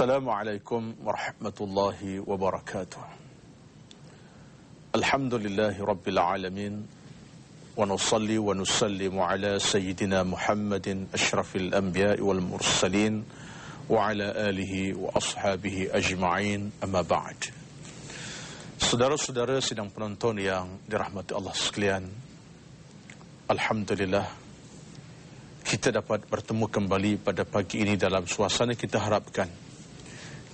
السلام عليكم ورحمة الله وبركاته الحمد لله رب العالمين ونصلي ونسلم على سيدنا محمد أشرف الأنبياء والمرسلين وعلى آله وأصحابه أجمعين أما بعد Saudara-saudara sidang penonton yang dirahmati Allah sekalian Alhamdulillah Kita dapat bertemu kembali pada pagi ini dalam suasana kita harapkan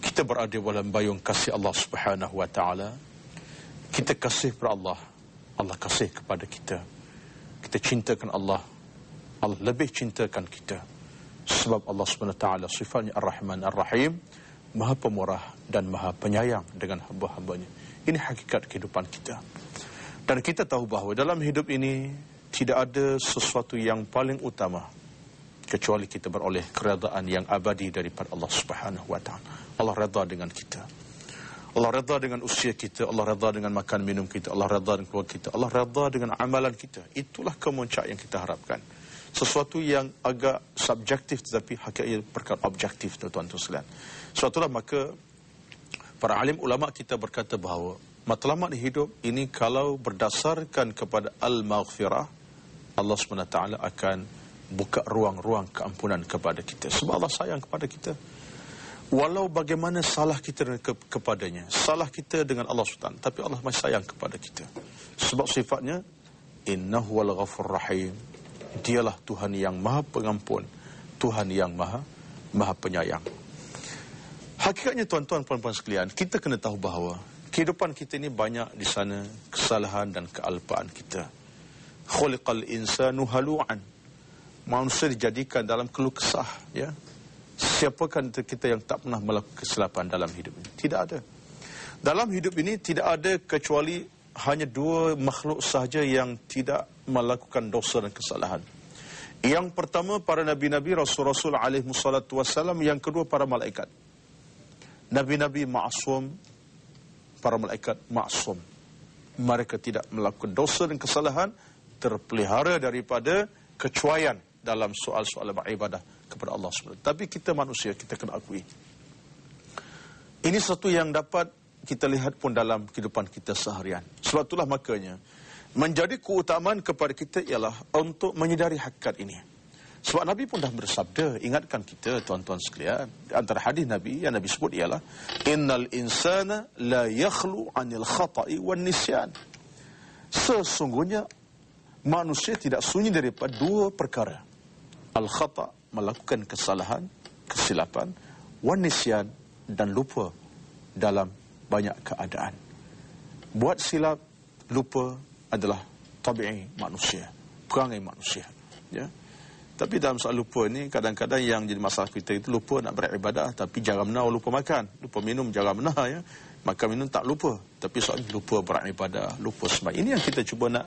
kita berada dalam bayung kasih Allah Subhanahu wa taala. Kita kasih kepada Allah, Allah kasih kepada kita. Kita cintakan Allah, Allah lebih cintakan kita. Sebab Allah Subhanahu wa taala sifatnya Ar-Rahman Ar-Rahim, Maha Pemurah dan Maha Penyayang dengan hamba-hambanya. Ini hakikat kehidupan kita. Dan kita tahu bahawa dalam hidup ini tidak ada sesuatu yang paling utama kecuali kita beroleh keredaan yang abadi daripada Allah Subhanahu wa taala. Allah redha dengan kita. Allah redha dengan usia kita, Allah redha dengan makan minum kita, Allah redha dengan keluarga kita, Allah redha dengan amalan kita. Itulah kemuncak yang kita harapkan. Sesuatu yang agak subjektif tetapi hakikatnya perkara objektif tuan-tuan sekalian. Suatulah maka para alim ulama kita berkata bahawa matlamat hidup ini kalau berdasarkan kepada al-maghfirah Allah SWT akan buka ruang-ruang keampunan kepada kita. Sebab Allah sayang kepada kita. Walau bagaimana salah kita ke kepadanya, salah kita dengan Allah SWT, tapi Allah masih sayang kepada kita. Sebab sifatnya, Inna wal ghafur rahim, dialah Tuhan yang maha pengampun, Tuhan yang maha, maha penyayang. Hakikatnya tuan-tuan, puan-puan sekalian, kita kena tahu bahawa, kehidupan kita ini banyak di sana, kesalahan dan kealpaan kita. Khuliqal insanu halu'an manusia dijadikan dalam keluh kesah ya siapakah kita yang tak pernah melakukan kesilapan dalam hidup ini tidak ada dalam hidup ini tidak ada kecuali hanya dua makhluk sahaja yang tidak melakukan dosa dan kesalahan yang pertama para nabi-nabi rasul-rasul alaihi wasallatu wasallam yang kedua para malaikat nabi-nabi ma'sum para malaikat ma'sum mereka tidak melakukan dosa dan kesalahan terpelihara daripada kecuaian dalam soal-soal ibadah kepada Allah SWT. Tapi kita manusia, kita kena akui. Ini satu yang dapat kita lihat pun dalam kehidupan kita seharian. Sebab itulah makanya, menjadi keutamaan kepada kita ialah untuk menyedari hakikat ini. Sebab Nabi pun dah bersabda, ingatkan kita tuan-tuan sekalian, antara hadis Nabi yang Nabi sebut ialah, Innal insana la yakhlu anil khatai wan nisyan. Sesungguhnya manusia tidak sunyi daripada dua perkara. Al-Khata melakukan kesalahan, kesilapan, wanisian dan lupa dalam banyak keadaan. Buat silap, lupa adalah tabi'i manusia, perangai manusia. Ya? Tapi dalam soal lupa ni kadang-kadang yang jadi masalah kita itu lupa nak beribadah tapi jarang menah lupa makan, lupa minum jarang menah ya. Makan minum tak lupa tapi soal lupa beribadah, lupa sembahyang. Ini yang kita cuba nak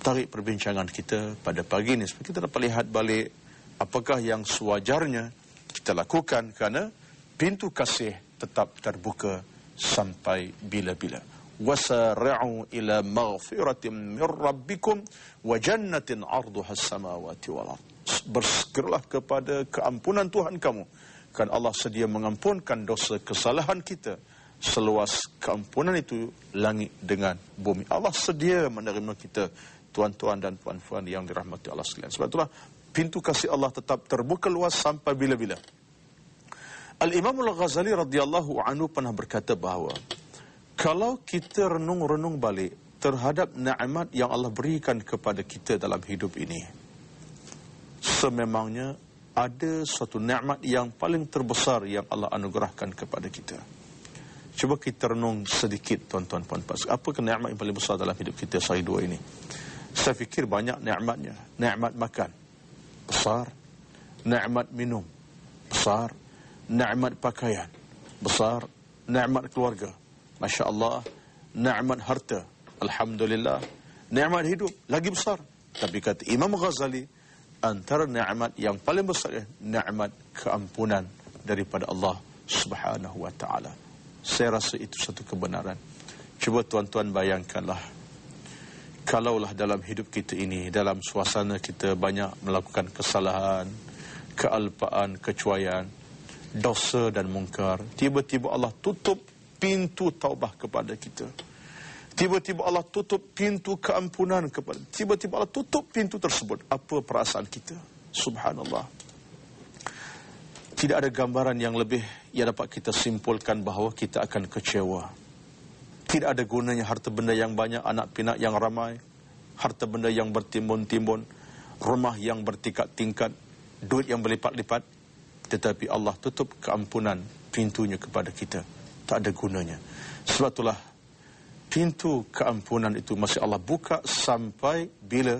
tarik perbincangan kita pada pagi ini supaya kita dapat lihat balik apakah yang sewajarnya kita lakukan kerana pintu kasih tetap terbuka sampai bila-bila. Wasari'u ila maghfiratin mir wa jannatin 'arduha samawati wal ard. Bersegeralah kepada keampunan Tuhan kamu. Kan Allah sedia mengampunkan dosa kesalahan kita seluas keampunan itu langit dengan bumi. Allah sedia menerima kita tuan-tuan dan puan-puan yang dirahmati Allah sekalian. Sebab itulah pintu kasih Allah tetap terbuka luas sampai bila-bila. Al-Imam Al-Ghazali radhiyallahu anhu pernah berkata bahawa kalau kita renung-renung balik terhadap nikmat yang Allah berikan kepada kita dalam hidup ini sememangnya ada satu nikmat yang paling terbesar yang Allah anugerahkan kepada kita. Cuba kita renung sedikit tuan-tuan puan-puan. Apa kenikmatan yang paling besar dalam hidup kita sehari dua ini? Saya fikir banyak ni'matnya. Ni'mat makan. Besar. Ni'mat minum. Besar. Ni'mat pakaian. Besar. Ni'mat keluarga. Masya Allah. Ni'mat harta. Alhamdulillah. Ni'mat hidup. Lagi besar. Tapi kata Imam Ghazali, antara ni'mat yang paling besar ialah ni'mat keampunan daripada Allah Subhanahu Wa Taala. Saya rasa itu satu kebenaran. Cuba tuan-tuan bayangkanlah kalaulah dalam hidup kita ini, dalam suasana kita banyak melakukan kesalahan, kealpaan, kecuaian, dosa dan mungkar, tiba-tiba Allah tutup pintu taubah kepada kita. Tiba-tiba Allah tutup pintu keampunan kepada Tiba-tiba Allah tutup pintu tersebut. Apa perasaan kita? Subhanallah. Tidak ada gambaran yang lebih yang dapat kita simpulkan bahawa kita akan kecewa. Tidak ada gunanya harta benda yang banyak, anak pinak yang ramai, harta benda yang bertimbun-timbun, rumah yang bertingkat-tingkat, duit yang berlipat-lipat. Tetapi Allah tutup keampunan pintunya kepada kita. Tak ada gunanya. Sebab itulah pintu keampunan itu masih Allah buka sampai bila?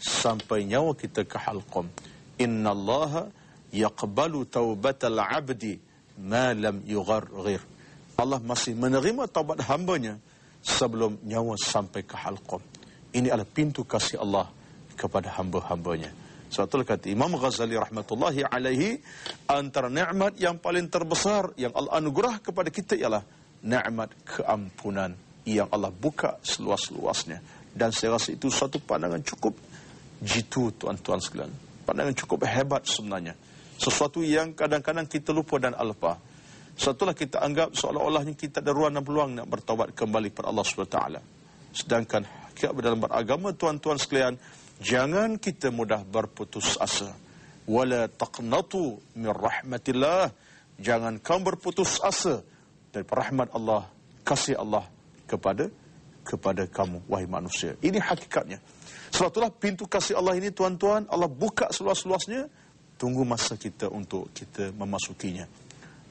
Sampai nyawa kita ke halqom. Inna Allah yaqbalu taubatal abdi ma lam yugharghir. Allah masih menerima taubat hambanya sebelum nyawa sampai ke halqum. Ini adalah pintu kasih Allah kepada hamba-hambanya. Sebab itu kata Imam Ghazali rahmatullahi alaihi antara nikmat yang paling terbesar yang Allah anugerah kepada kita ialah nikmat keampunan yang Allah buka seluas-luasnya. Dan saya rasa itu satu pandangan cukup jitu tuan-tuan sekalian. Pandangan cukup hebat sebenarnya. Sesuatu yang kadang-kadang kita lupa dan alpah. Satulah kita anggap seolah-olahnya kita ada ruang dan peluang nak bertawad kembali kepada Allah SWT. Sedangkan hakikat dalam beragama tuan-tuan sekalian, jangan kita mudah berputus asa. Wala taqnatu min rahmatillah. Jangan kamu berputus asa dari rahmat Allah, kasih Allah kepada kepada kamu, wahai manusia. Ini hakikatnya. Sebab itulah pintu kasih Allah ini, tuan-tuan, Allah buka seluas-luasnya, tunggu masa kita untuk kita memasukinya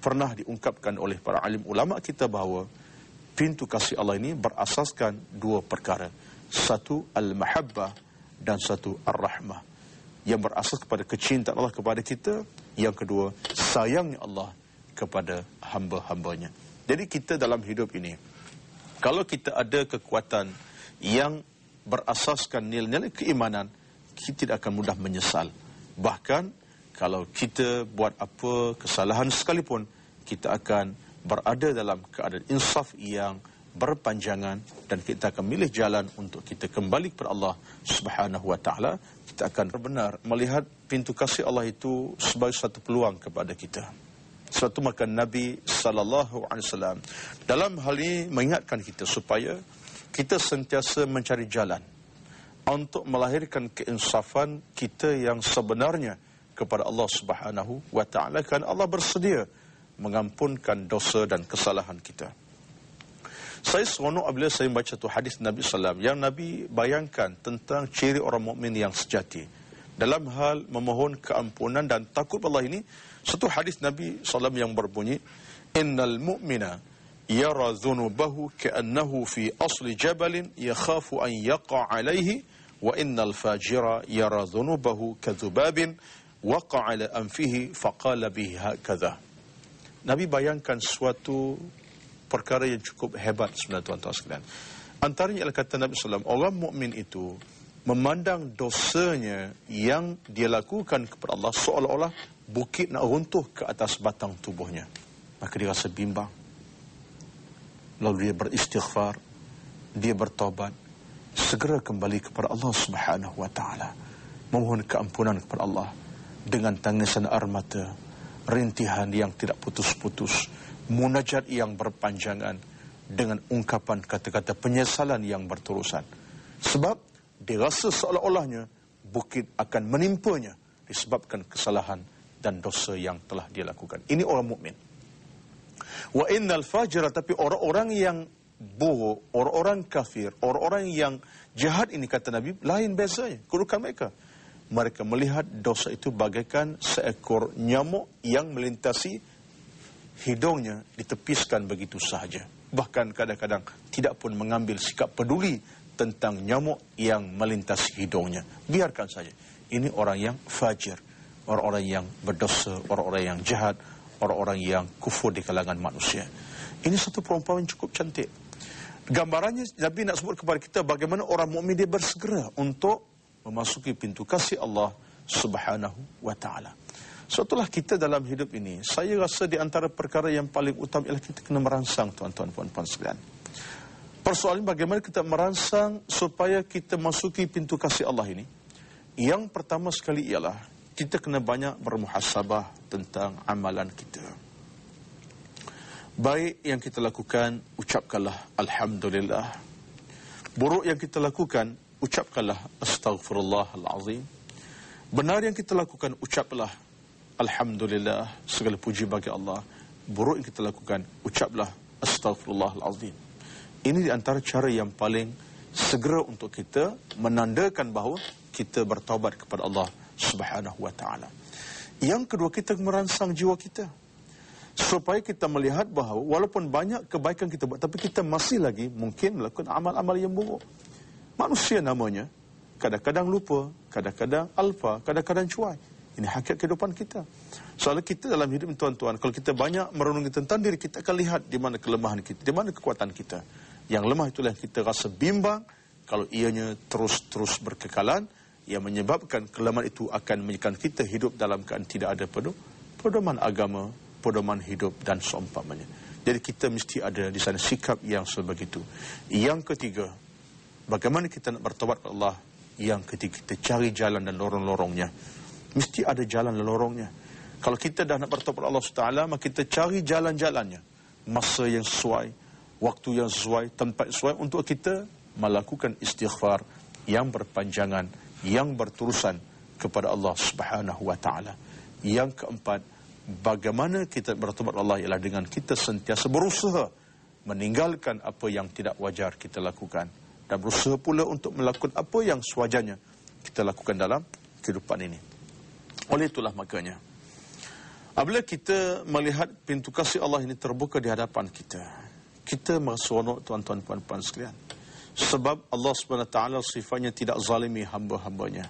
pernah diungkapkan oleh para alim ulama kita bahawa pintu kasih Allah ini berasaskan dua perkara. Satu al-mahabbah dan satu ar-rahmah. Yang berasas kepada kecintaan Allah kepada kita. Yang kedua, sayangnya Allah kepada hamba-hambanya. Jadi kita dalam hidup ini, kalau kita ada kekuatan yang berasaskan nilai-nilai keimanan, kita tidak akan mudah menyesal. Bahkan kalau kita buat apa kesalahan sekalipun kita akan berada dalam keadaan insaf yang berpanjangan dan kita akan memilih jalan untuk kita kembali kepada Allah Subhanahu wa taala kita akan benar melihat pintu kasih Allah itu sebagai satu peluang kepada kita satu maka Nabi sallallahu alaihi wasallam dalam hal ini mengingatkan kita supaya kita sentiasa mencari jalan untuk melahirkan keinsafan kita yang sebenarnya kepada Allah Subhanahu wa taala kan Allah bersedia mengampunkan dosa dan kesalahan kita. Saya seronok apabila saya baca satu hadis Nabi SAW yang Nabi bayangkan tentang ciri orang mukmin yang sejati. Dalam hal memohon keampunan dan takut Allah ini, satu hadis Nabi SAW yang berbunyi, Innal mu'mina yara zunubahu ka'annahu fi asli jabalin yakhafu an yaqa alaihi wa innal fajira yara zunubahu kazubabin waqa'ala anfihi faqala bihi hakadha. Nabi bayangkan suatu perkara yang cukup hebat sebenarnya tuan-tuan sekalian. Antaranya ialah kata Nabi Sallam, orang mukmin itu memandang dosanya yang dia lakukan kepada Allah seolah-olah bukit nak runtuh ke atas batang tubuhnya. Maka dia rasa bimbang. Lalu dia beristighfar, dia bertobat, segera kembali kepada Allah Subhanahu wa taala. Memohon keampunan kepada Allah dengan tangisan air mata, rintihan yang tidak putus-putus, munajat yang berpanjangan dengan ungkapan kata-kata penyesalan yang berterusan. Sebab dia rasa seolah-olahnya bukit akan menimpanya disebabkan kesalahan dan dosa yang telah dia lakukan. Ini orang mukmin. Wa innal fajra tapi orang-orang yang buruk, orang-orang kafir, orang-orang yang jahat ini kata Nabi lain bezanya kedudukan mereka mereka melihat dosa itu bagaikan seekor nyamuk yang melintasi hidungnya ditepiskan begitu sahaja. Bahkan kadang-kadang tidak pun mengambil sikap peduli tentang nyamuk yang melintasi hidungnya. Biarkan saja. Ini orang yang fajir, orang-orang yang berdosa, orang-orang yang jahat, orang-orang yang kufur di kalangan manusia. Ini satu perempuan yang cukup cantik. Gambarannya Nabi nak sebut kepada kita bagaimana orang mukmin dia bersegera untuk memasuki pintu kasih Allah Subhanahu wa taala. Setelah kita dalam hidup ini, saya rasa di antara perkara yang paling utama ialah kita kena merangsang tuan-tuan puan-puan sekalian. Persoalan bagaimana kita merangsang supaya kita masuki pintu kasih Allah ini? Yang pertama sekali ialah kita kena banyak bermuhasabah tentang amalan kita. Baik yang kita lakukan, ucapkanlah Alhamdulillah. Buruk yang kita lakukan, ucapkanlah astagfirullahalazim. Benar yang kita lakukan, ucaplah alhamdulillah, segala puji bagi Allah. Buruk yang kita lakukan, ucaplah astagfirullahalazim. Ini di antara cara yang paling segera untuk kita menandakan bahawa kita bertaubat kepada Allah Subhanahu wa taala. Yang kedua kita merangsang jiwa kita supaya kita melihat bahawa walaupun banyak kebaikan kita buat tapi kita masih lagi mungkin melakukan amal-amal yang buruk manusia namanya kadang-kadang lupa, kadang-kadang alfa, kadang-kadang cuai. Ini hakikat kehidupan kita. Soalnya kita dalam hidup tuan-tuan, kalau kita banyak merenungi tentang diri kita akan lihat di mana kelemahan kita, di mana kekuatan kita. Yang lemah itulah yang kita rasa bimbang kalau ianya terus-terus berkekalan yang menyebabkan kelemahan itu akan menjadikan kita hidup dalam keadaan tidak ada pedoman agama, pedoman hidup dan seumpamanya. Jadi kita mesti ada di sana sikap yang sebegitu. Yang ketiga, bagaimana kita nak bertobat kepada Allah yang ketika kita cari jalan dan lorong-lorongnya mesti ada jalan dan lorongnya kalau kita dah nak bertobat kepada Allah SWT maka kita cari jalan-jalannya masa yang sesuai waktu yang sesuai tempat yang sesuai untuk kita melakukan istighfar yang berpanjangan yang berturusan kepada Allah Subhanahu wa taala yang keempat bagaimana kita bertobat kepada Allah ialah dengan kita sentiasa berusaha meninggalkan apa yang tidak wajar kita lakukan dan berusaha pula untuk melakukan apa yang sewajarnya kita lakukan dalam kehidupan ini. Oleh itulah makanya, apabila kita melihat pintu kasih Allah ini terbuka di hadapan kita, kita merasuk tuan-tuan puan-puan sekalian. Sebab Allah SWT sifatnya tidak zalimi hamba-hambanya.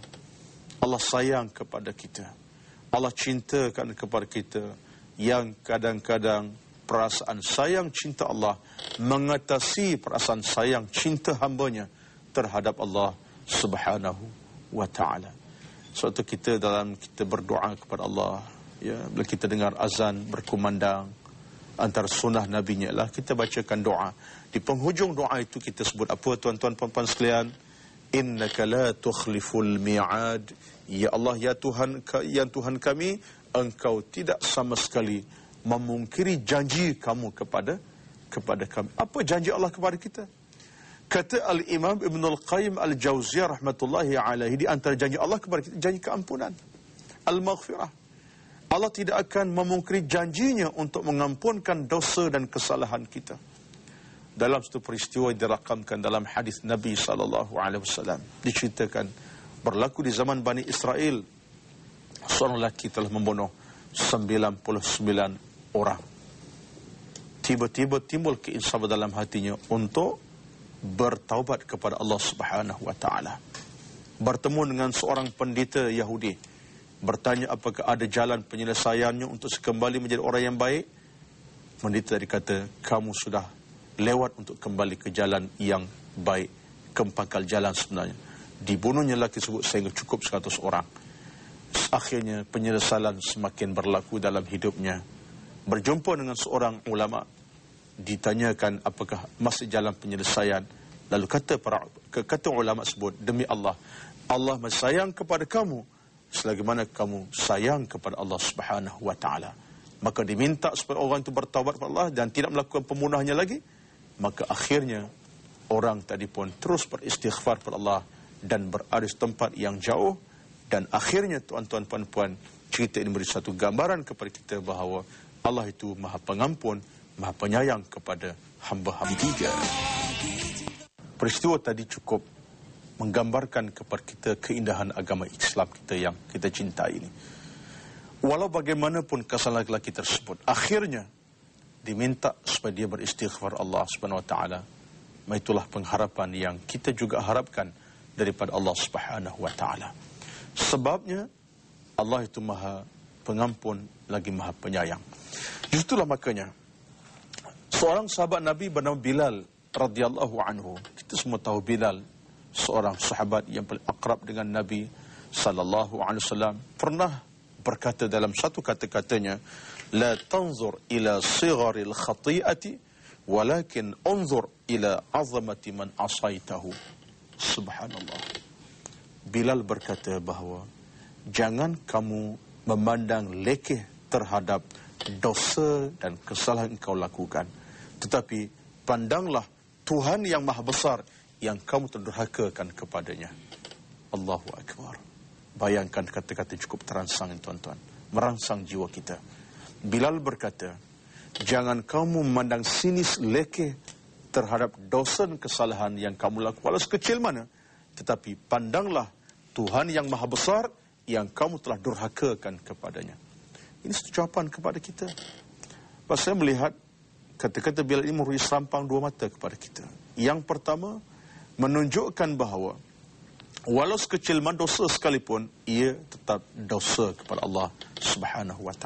Allah sayang kepada kita. Allah cintakan kepada kita yang kadang-kadang perasaan sayang cinta Allah mengatasi perasaan sayang cinta hambanya terhadap Allah subhanahu wa ta'ala. Sebab itu kita dalam kita berdoa kepada Allah, ya, bila kita dengar azan berkumandang antara sunnah Nabi Nya lah, kita bacakan doa. Di penghujung doa itu kita sebut apa tuan-tuan puan-puan sekalian? Innaka la tukhliful mi'ad. Ya Allah, ya Tuhan, ya Tuhan kami, engkau tidak sama sekali memungkiri janji kamu kepada kepada kami. Apa janji Allah kepada kita? Kata Al-Imam Ibn Al-Qayyim al Jauziyah, Rahmatullahi alaihi di antara janji Allah kepada kita, janji keampunan. Al-Maghfirah. Allah tidak akan memungkiri janjinya untuk mengampunkan dosa dan kesalahan kita. Dalam satu peristiwa yang dirakamkan dalam hadis Nabi SAW. Diceritakan, berlaku di zaman Bani Israel. Seorang lelaki telah membunuh 99 orang. Tiba-tiba timbul keinsafan dalam hatinya untuk bertaubat kepada Allah Subhanahu wa taala. Bertemu dengan seorang pendeta Yahudi, bertanya apakah ada jalan penyelesaiannya untuk sekembali menjadi orang yang baik. Pendeta tadi "Kamu sudah lewat untuk kembali ke jalan yang baik, ke jalan sebenarnya." Dibunuhnya lelaki tersebut sehingga cukup 100 orang. Akhirnya penyelesalan semakin berlaku dalam hidupnya berjumpa dengan seorang ulama ditanyakan apakah masih jalan penyelesaian lalu kata para kata ulama sebut demi Allah Allah masih sayang kepada kamu selagi mana kamu sayang kepada Allah Subhanahu wa taala maka diminta supaya orang itu bertawabat kepada Allah dan tidak melakukan pemunahnya lagi maka akhirnya orang tadi pun terus beristighfar kepada Allah dan berada di tempat yang jauh dan akhirnya tuan-tuan puan-puan cerita ini beri satu gambaran kepada kita bahawa Allah itu maha pengampun, maha penyayang kepada hamba-hamba tiga. Peristiwa tadi cukup menggambarkan kepada kita keindahan agama Islam kita yang kita cintai ini. Walau bagaimanapun kesalahan lelaki tersebut, akhirnya diminta supaya dia beristighfar Allah Subhanahu Wa Taala. Itulah pengharapan yang kita juga harapkan daripada Allah Subhanahu Wa Taala. Sebabnya Allah itu maha pengampun, lagi maha penyayang. Justulah makanya, seorang sahabat Nabi bernama Bilal radhiyallahu anhu. Kita semua tahu Bilal, seorang sahabat yang paling akrab dengan Nabi sallallahu alaihi wasallam pernah berkata dalam satu kata-katanya la tanzur ila sigharil khati'ati walakin unzur ila azamati man asaitahu subhanallah Bilal berkata bahawa jangan kamu memandang lekeh terhadap dosa dan kesalahan yang kau lakukan. Tetapi pandanglah Tuhan yang maha besar yang kamu terderhakakan kepadanya. Allahu Akbar. Bayangkan kata-kata cukup terangsang tuan-tuan. Merangsang jiwa kita. Bilal berkata, Jangan kamu memandang sinis lekeh terhadap dosa dan kesalahan yang kamu lakukan. Walau sekecil mana. Tetapi pandanglah Tuhan yang maha besar yang kamu telah durhakakan kepadanya. Ini satu jawapan kepada kita. Sebab saya melihat kata-kata Bilal ini memberi serampang dua mata kepada kita. Yang pertama, menunjukkan bahawa walau sekecil mana dosa sekalipun, ia tetap dosa kepada Allah Subhanahu SWT.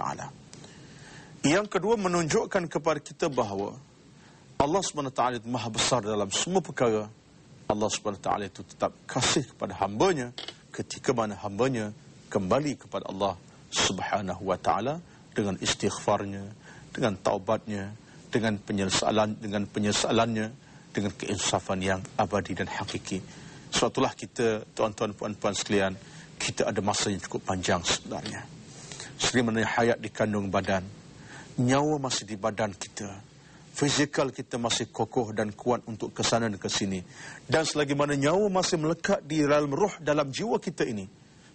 Yang kedua, menunjukkan kepada kita bahawa Allah SWT maha besar dalam semua perkara. Allah SWT itu tetap kasih kepada hambanya ketika mana hambanya kembali kepada Allah subhanahu wa ta'ala dengan istighfarnya, dengan taubatnya, dengan penyesalan dengan penyesalannya, dengan keinsafan yang abadi dan hakiki. Suatulah kita, tuan-tuan, puan-puan sekalian, kita ada masa yang cukup panjang sebenarnya. Sering mana hayat kandung badan, nyawa masih di badan kita, fizikal kita masih kokoh dan kuat untuk kesana dan kesini, Dan selagi mana nyawa masih melekat di realm roh dalam jiwa kita ini,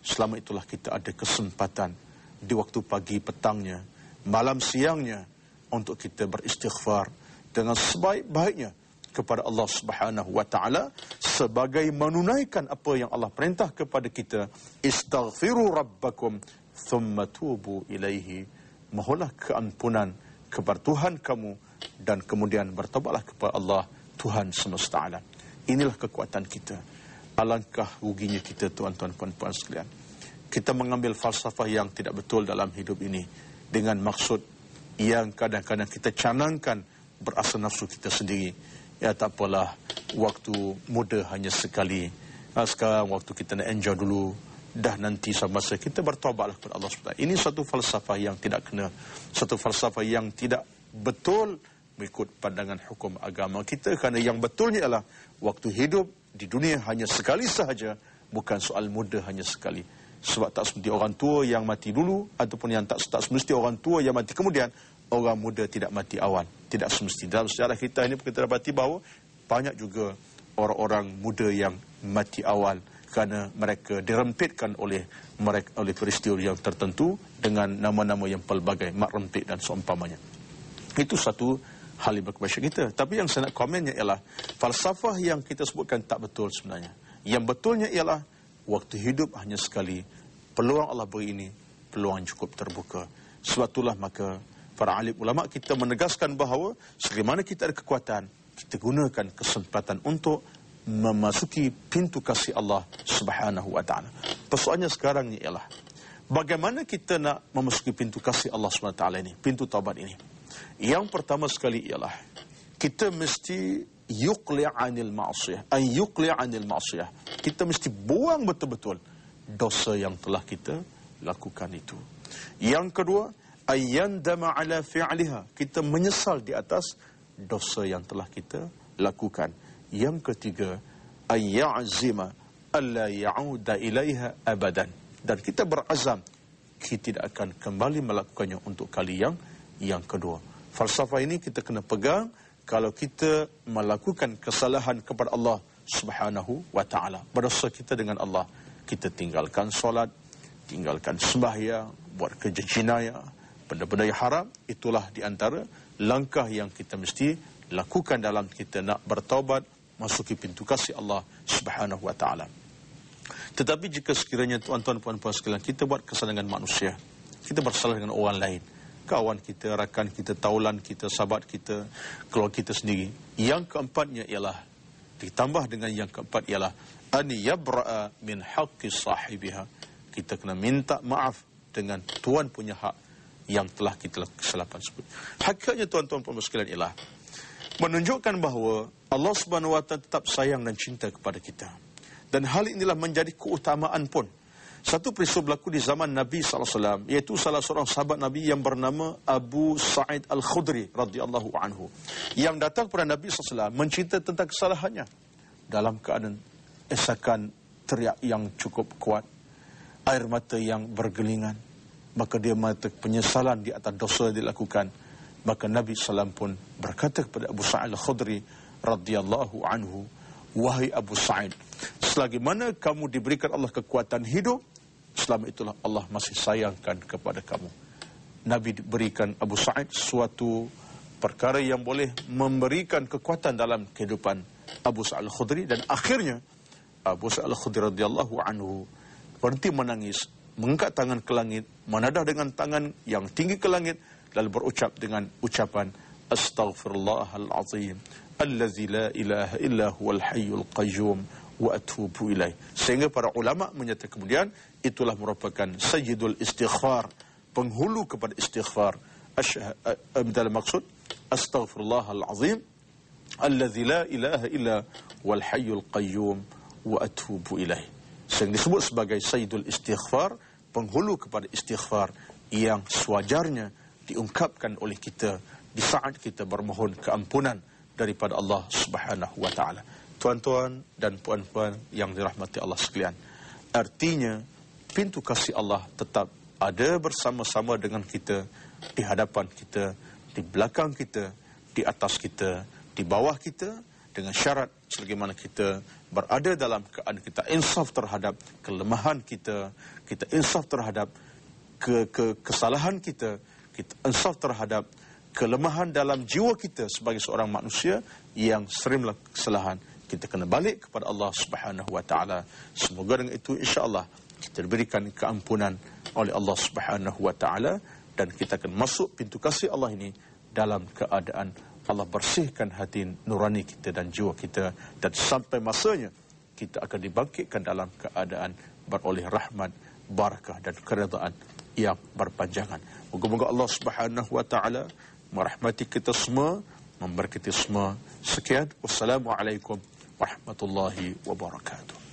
selama itulah kita ada kesempatan di waktu pagi petangnya, malam siangnya untuk kita beristighfar dengan sebaik-baiknya kepada Allah Subhanahu wa taala sebagai menunaikan apa yang Allah perintah kepada kita istaghfiru rabbakum thumma tubu ilaihi mohonlah keampunan kepada Tuhan kamu dan kemudian bertobatlah kepada Allah Tuhan semesta alam inilah kekuatan kita alangkah ruginya kita tuan-tuan puan-puan sekalian. Kita mengambil falsafah yang tidak betul dalam hidup ini dengan maksud yang kadang-kadang kita canangkan berasa nafsu kita sendiri. Ya tak apalah, waktu muda hanya sekali. Nah, ha, sekarang waktu kita nak enjoy dulu, dah nanti sama masa kita bertobatlah kepada Allah SWT. Ini satu falsafah yang tidak kena, satu falsafah yang tidak betul mengikut pandangan hukum agama kita kerana yang betulnya adalah waktu hidup di dunia hanya sekali sahaja bukan soal muda hanya sekali sebab tak semesti orang tua yang mati dulu ataupun yang tak tak semesti orang tua yang mati kemudian orang muda tidak mati awal tidak semesti dalam sejarah kita ini kita dapati bahawa banyak juga orang-orang muda yang mati awal kerana mereka dirempitkan oleh mereka oleh peristiwa yang tertentu dengan nama-nama yang pelbagai mak rempit dan seumpamanya itu satu Halimah kebaikan kita. Tapi yang saya nak komennya ialah falsafah yang kita sebutkan tak betul sebenarnya. Yang betulnya ialah waktu hidup hanya sekali. Peluang Allah beri ini peluang cukup terbuka. Sebab itulah maka para alim ulama kita menegaskan bahawa selagi kita ada kekuatan, kita gunakan kesempatan untuk memasuki pintu kasih Allah Subhanahu wa taala. Persoalannya sekarang ialah bagaimana kita nak memasuki pintu kasih Allah Swt ini, pintu taubat ini. Yang pertama sekali ialah kita mesti yuqli anil ma'siyah, an yuqli anil ma'siyah. Kita mesti buang betul-betul dosa yang telah kita lakukan itu. Yang kedua, ayyandama ala fi'liha. Kita menyesal di atas dosa yang telah kita lakukan. Yang ketiga, ayya'zima alla ya'uda ilaiha abadan. Dan kita berazam kita tidak akan kembali melakukannya untuk kali yang yang kedua. Falsafah ini kita kena pegang kalau kita melakukan kesalahan kepada Allah Subhanahu wa taala. Berdosa kita dengan Allah, kita tinggalkan solat, tinggalkan sembahyang, buat kerja jenayah, benda-benda yang haram, itulah di antara langkah yang kita mesti lakukan dalam kita nak bertaubat masuki pintu kasih Allah Subhanahu wa taala. Tetapi jika sekiranya tuan-tuan puan-puan sekalian kita buat kesalahan dengan manusia, kita bersalah dengan orang lain, kawan kita, rakan kita, taulan kita, sahabat kita, keluarga kita sendiri. Yang keempatnya ialah ditambah dengan yang keempat ialah an yabra'a min haqqi sahibiha. Kita kena minta maaf dengan tuan punya hak yang telah kita kesalahan sebut. Hakikatnya tuan-tuan puan ialah menunjukkan bahawa Allah Subhanahu Wa Ta'ala tetap sayang dan cinta kepada kita. Dan hal inilah menjadi keutamaan pun satu peristiwa berlaku di zaman Nabi sallallahu alaihi wasallam iaitu salah seorang sahabat Nabi yang bernama Abu Sa'id Al-Khudri radhiyallahu anhu yang datang kepada Nabi sallallahu alaihi wasallam mencerita tentang kesalahannya dalam keadaan esakan teriak yang cukup kuat air mata yang bergelingan maka dia mata penyesalan di atas dosa yang dilakukan maka Nabi Sallam pun berkata kepada Abu Sa'id Al-Khudri radhiyallahu anhu wahai Abu Sa'id selagi mana kamu diberikan Allah kekuatan hidup selama itulah Allah masih sayangkan kepada kamu. Nabi berikan Abu Sa'id suatu perkara yang boleh memberikan kekuatan dalam kehidupan Abu Sa'id Al-Khudri dan akhirnya Abu Sa'id Al-Khudri radhiyallahu anhu berhenti menangis, mengangkat tangan ke langit, menadah dengan tangan yang tinggi ke langit lalu berucap dengan ucapan Astaghfirullahalazim allazi la ilaha illa huwal hayyul qayyum wa atubu ilai. Sehingga para ulama menyatakan kemudian itulah merupakan sayyidul istighfar, penghulu kepada istighfar. Asyhad uh, maksud al azim allazi la ilaha illa wal hayyul qayyum wa atubu ilai. Sehingga disebut sebagai sayyidul istighfar, penghulu kepada istighfar yang sewajarnya diungkapkan oleh kita di saat kita bermohon keampunan daripada Allah Subhanahu wa taala tuan-tuan dan puan-puan yang dirahmati Allah sekalian. Artinya, pintu kasih Allah tetap ada bersama-sama dengan kita, di hadapan kita, di belakang kita, di atas kita, di bawah kita, dengan syarat sebagaimana kita berada dalam keadaan kita insaf terhadap kelemahan kita, kita insaf terhadap ke, ke kesalahan kita, kita insaf terhadap kelemahan dalam jiwa kita sebagai seorang manusia yang sering melakukan kesalahan kita kena balik kepada Allah Subhanahu wa taala. Semoga dengan itu insya-Allah kita diberikan keampunan oleh Allah Subhanahu wa taala dan kita akan masuk pintu kasih Allah ini dalam keadaan Allah bersihkan hati nurani kita dan jiwa kita dan sampai masanya kita akan dibangkitkan dalam keadaan beroleh rahmat, barakah dan keredaan yang berpanjangan. Moga-moga Allah Subhanahu wa taala merahmati kita semua, memberkati semua. Sekian. Wassalamualaikum ورحمة الله وبركاته